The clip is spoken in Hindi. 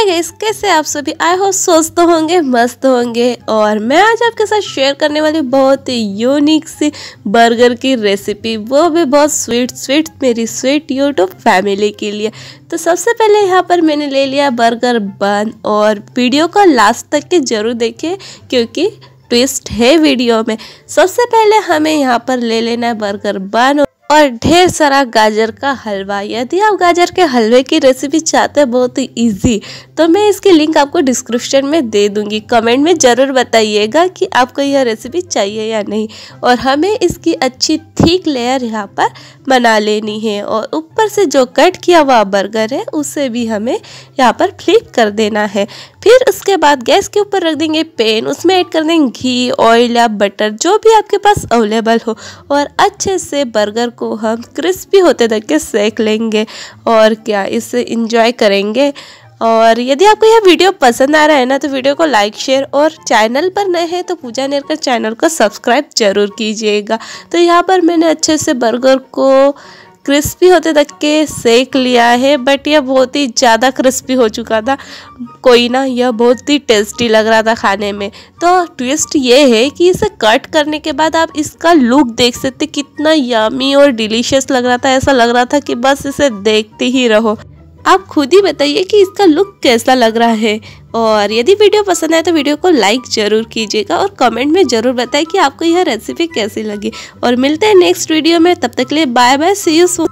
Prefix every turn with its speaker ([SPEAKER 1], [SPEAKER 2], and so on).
[SPEAKER 1] हाय गाइस कैसे आप सभी आई होप स्वस्थ होंगे मस्त होंगे और मैं आज आपके साथ शेयर करने वाली बहुत ही यूनिक सी बर्गर की रेसिपी वो भी बहुत स्वीट स्वीट मेरी स्वीट यूट्यूब फैमिली के लिए तो सबसे पहले यहाँ पर मैंने ले लिया बर्गर बन और वीडियो को लास्ट तक के ज़रूर देखें क्योंकि ट्विस्ट है वीडियो में सबसे पहले हमें यहाँ पर ले लेना है बर्गर बन और ढेर सारा गाजर का हलवा यदि आप गाजर के हलवे की रेसिपी चाहते हैं बहुत ही ईजी तो मैं इसकी लिंक आपको डिस्क्रिप्शन में दे दूंगी कमेंट में ज़रूर बताइएगा कि आपको यह रेसिपी चाहिए या नहीं और हमें इसकी अच्छी ठीक लेयर यहाँ पर बना लेनी है और ऊपर से जो कट किया हुआ बर्गर है उसे भी हमें यहाँ पर फ्लिप कर देना है फिर उसके बाद गैस के ऊपर रख देंगे पेन उसमें ऐड कर देंगे घी ऑयल या बटर जो भी आपके पास अवेलेबल हो और अच्छे से बर्गर को हम क्रिस्पी होते तक के सेक लेंगे और क्या इसे इंजॉय करेंगे और यदि आपको यह वीडियो पसंद आ रहा है ना तो वीडियो को लाइक शेयर और चैनल पर नए हैं तो पूजा नेरकर चैनल को सब्सक्राइब जरूर कीजिएगा तो यहाँ पर मैंने अच्छे से बर्गर को क्रिस्पी होते तक के सेक लिया है बट यह बहुत ही ज़्यादा क्रिस्पी हो चुका था कोई ना यह बहुत ही टेस्टी लग रहा था खाने में तो ट्विस्ट ये है कि इसे कट करने के बाद आप इसका लुक देख सकते कितना यामी और डिलीशियस लग रहा था ऐसा लग रहा था कि बस इसे देखते ही रहो आप खुद ही बताइए कि इसका लुक कैसा लग रहा है और यदि वीडियो पसंद आए तो वीडियो को लाइक ज़रूर कीजिएगा और कमेंट में ज़रूर बताएं कि आपको यह रेसिपी कैसी लगी और मिलते हैं नेक्स्ट वीडियो में तब तक के लिए bye bye see you so